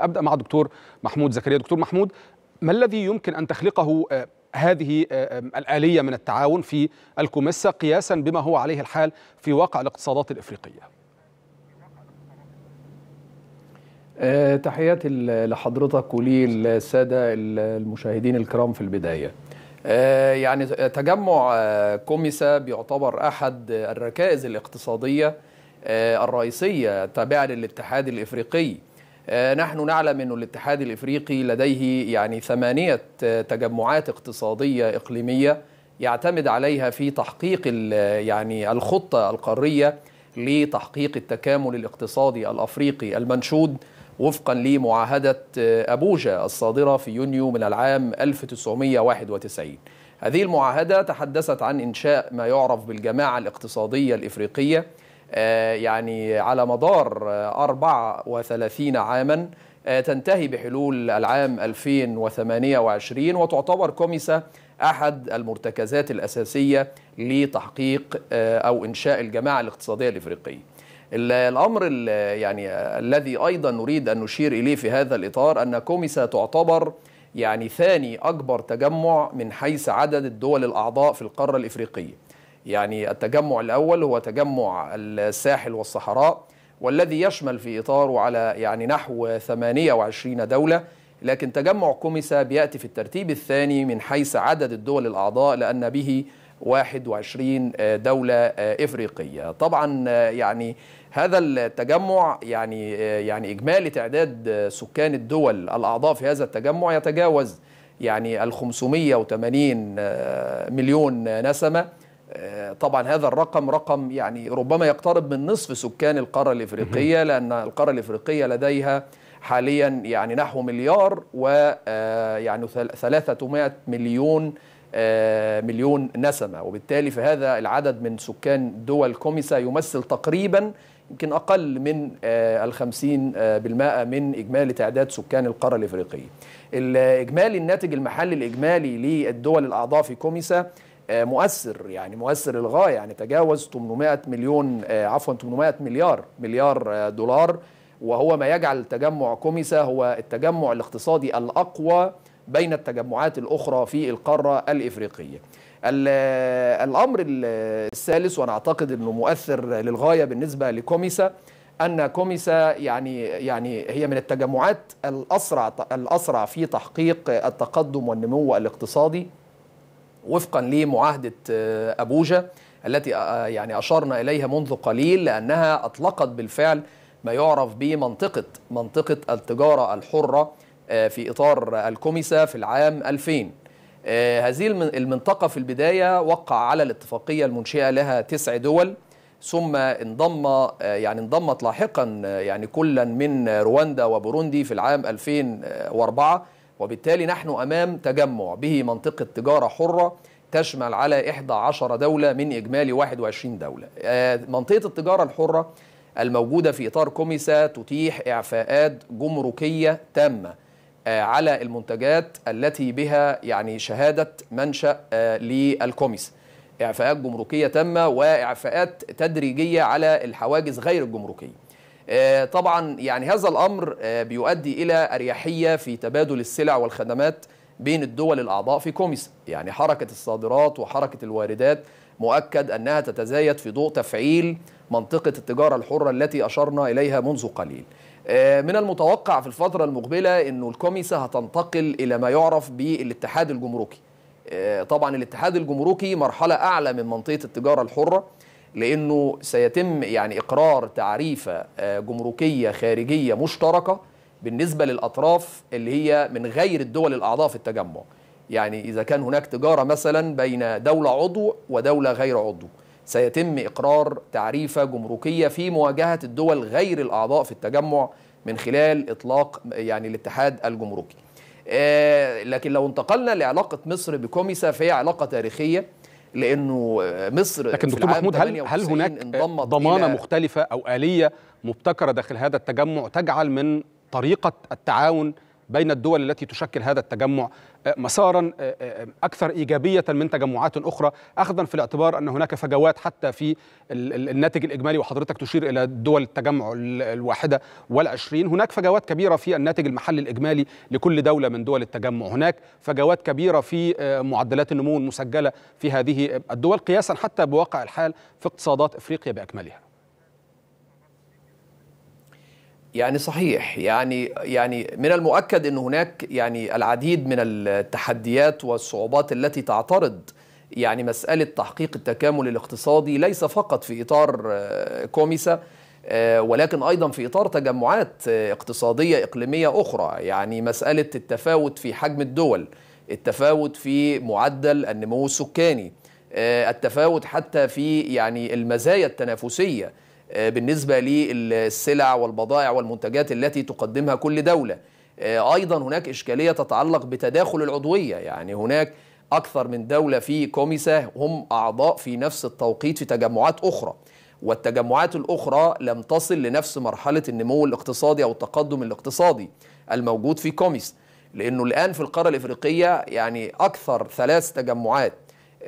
ابدا مع دكتور محمود زكريا دكتور محمود ما الذي يمكن ان تخلقه آه، هذه آه، الاليه من التعاون في الكوميسا قياسا بما هو عليه الحال في واقع الاقتصادات الافريقيه آه، تحياتي لحضرتك وللساده المشاهدين الكرام في البدايه يعني تجمع كوميسا بيعتبر احد الركائز الاقتصاديه الرئيسيه التابعه للاتحاد الافريقي آه، نحن نعلم أن الاتحاد الإفريقي لديه يعني ثمانية آه، تجمعات اقتصادية إقليمية يعتمد عليها في تحقيق آه، يعني الخطة القارية لتحقيق التكامل الاقتصادي الأفريقي المنشود وفقا لمعاهدة أبوجا الصادرة في يونيو من العام 1991 هذه المعاهدة تحدثت عن إنشاء ما يعرف بالجماعة الاقتصادية الإفريقية آه، يعني على مدار 34 عاما آه، تنتهي بحلول العام 2028 وتعتبر كوميسا أحد المرتكزات الأساسية لتحقيق آه، أو إنشاء الجماعة الاقتصادية الإفريقية الأمر يعني الذي أيضا نريد أن نشير إليه في هذا الإطار أن كوميسا تعتبر يعني ثاني أكبر تجمع من حيث عدد الدول الأعضاء في القارة الإفريقية يعني التجمع الأول هو تجمع الساحل والصحراء والذي يشمل في إطاره على يعني نحو 28 دولة لكن تجمع كوميسا بيأتي في الترتيب الثاني من حيث عدد الدول الأعضاء لأن به 21 دولة إفريقية طبعا يعني هذا التجمع يعني يعني إجمالي تعداد سكان الدول الأعضاء في هذا التجمع يتجاوز يعني ال 580 مليون نسمة آه، طبعا هذا الرقم رقم يعني ربما يقترب من نصف سكان القارة الإفريقية لأن القارة الإفريقية لديها حاليا يعني نحو مليار و آه، يعني 300 مليون آه، مليون نسمة وبالتالي فهذا العدد من سكان دول كوميسا يمثل تقريبا يمكن أقل من الخمسين بالمائة من إجمالي تعداد سكان القارة الإفريقية الإجمالي الناتج المحلي الإجمالي للدول الأعضاء في كوميسا آه، مؤثر يعني مؤثر للغايه يعني تجاوز 800 مليون آه، عفوا 800 مليار مليار آه، دولار وهو ما يجعل تجمع كوميسا هو التجمع الاقتصادي الاقوى بين التجمعات الاخرى في القاره الافريقيه. الامر الثالث وانا اعتقد انه مؤثر للغايه بالنسبه لكوميسا ان كوميسا يعني يعني هي من التجمعات الاسرع الاسرع في تحقيق التقدم والنمو الاقتصادي وفقا لمعاهده آه، ابوجا التي آه، آه، يعني اشرنا اليها منذ قليل لانها اطلقت بالفعل ما يعرف بمنطقه منطقه التجاره الحره في اطار الكوميسا في العام 2000 هذه المنطقة في البداية وقع على الاتفاقية المنشئة لها تسع دول ثم انضم يعني انضمت لاحقا يعني كلا من رواندا وبوروندي في العام 2004 وبالتالي نحن أمام تجمع به منطقة تجارة حرة تشمل على 11 دولة من إجمالي 21 دولة آه، منطقة التجارة الحرة الموجودة في إطار كوميسا تتيح إعفاءات جمركية تامة آه، على المنتجات التي بها يعني شهادة منشأ آه، للكوميسا إعفاءات جمركية تامة وإعفاءات تدريجية على الحواجز غير الجمركية آه، طبعا يعني هذا الامر آه، بيؤدي الى اريحيه في تبادل السلع والخدمات بين الدول الاعضاء في كوميسا يعني حركه الصادرات وحركه الواردات مؤكد انها تتزايد في ضوء تفعيل منطقه التجاره الحره التي اشرنا اليها منذ قليل آه، من المتوقع في الفترة المقبلة أن الكوميسا هتنتقل إلى ما يعرف بالاتحاد الجمركي طبعا الاتحاد الجمركي مرحلة أعلى من منطقة التجارة الحرة لأنه سيتم يعني إقرار تعريفة آه، جمركية خارجية مشتركة بالنسبة للأطراف اللي هي من غير الدول الأعضاء في التجمع يعني إذا كان هناك تجارة مثلا بين دولة عضو ودولة غير عضو سيتم إقرار تعريفة جمركية في مواجهة الدول غير الأعضاء في التجمع من خلال إطلاق يعني الاتحاد الجمركي آه، لكن لو انتقلنا لعلاقة مصر بكوميسا فهي علاقة تاريخية لانه مصر لكن دكتور محمود هل هل هناك ضمانه مختلفه او اليه مبتكره داخل هذا التجمع تجعل من طريقه التعاون بين الدول التي تشكل هذا التجمع آه، مسارا آه، آه، اكثر ايجابيه من تجمعات اخرى اخذا في الاعتبار ان هناك فجوات حتى في الناتج الاجمالي وحضرتك تشير الى دول التجمع الواحده والعشرين هناك فجوات كبيره في الناتج المحلي الاجمالي لكل دوله من دول التجمع هناك فجوات كبيره في معدلات النمو المسجله في هذه الدول قياسا حتى بواقع الحال في اقتصادات افريقيا باكملها يعني صحيح يعني يعني من المؤكد ان هناك يعني العديد من التحديات والصعوبات التي تعترض يعني مساله تحقيق التكامل الاقتصادي ليس فقط في اطار آه، كوميسا آه، ولكن ايضا في اطار تجمعات آه، اقتصاديه اقليميه اخرى يعني مساله التفاوت في حجم الدول التفاوت في معدل النمو السكاني التفاوت حتى في يعني المزايا التنافسيه آه، بالنسبة للسلع والبضائع والمنتجات التي تقدمها كل دولة آه، أيضا هناك إشكالية تتعلق بتداخل العضوية يعني هناك أكثر من دولة في كوميسا هم أعضاء في نفس التوقيت في تجمعات أخرى والتجمعات الأخرى لم تصل لنفس مرحلة النمو الاقتصادي أو التقدم الاقتصادي الموجود في كوميس لأنه الآن في القارة الإفريقية يعني أكثر ثلاث تجمعات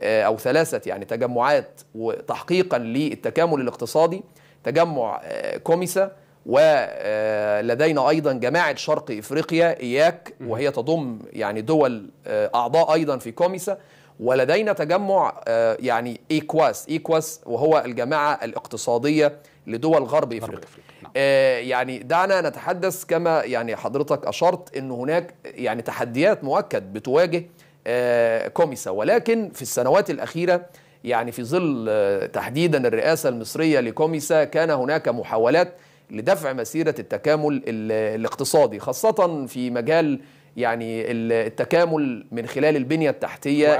آه، أو ثلاثة يعني تجمعات وتحقيقا للتكامل الاقتصادي تجمع آه، كوميسا ولدينا آه، ايضا جماعه شرق افريقيا اياك وهي تضم يعني دول آه، اعضاء ايضا في كوميسا ولدينا تجمع يعني ايكواس ايكواس وهو الجماعه الاقتصاديه لدول غرب افريقيا نعم. يعني دعنا نتحدث كما يعني حضرتك اشرت ان هناك يعني تحديات مؤكد بتواجه كوميسا ولكن في السنوات الاخيره يعني في ظل آه، تحديدا الرئاسة المصرية لكوميسا كان هناك محاولات لدفع مسيرة التكامل الاقتصادي خاصة في مجال يعني التكامل من خلال البنية التحتية